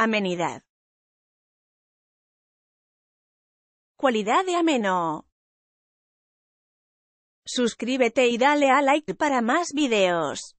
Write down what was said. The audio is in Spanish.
Amenidad. Cualidad de ameno. Suscríbete y dale a like para más videos.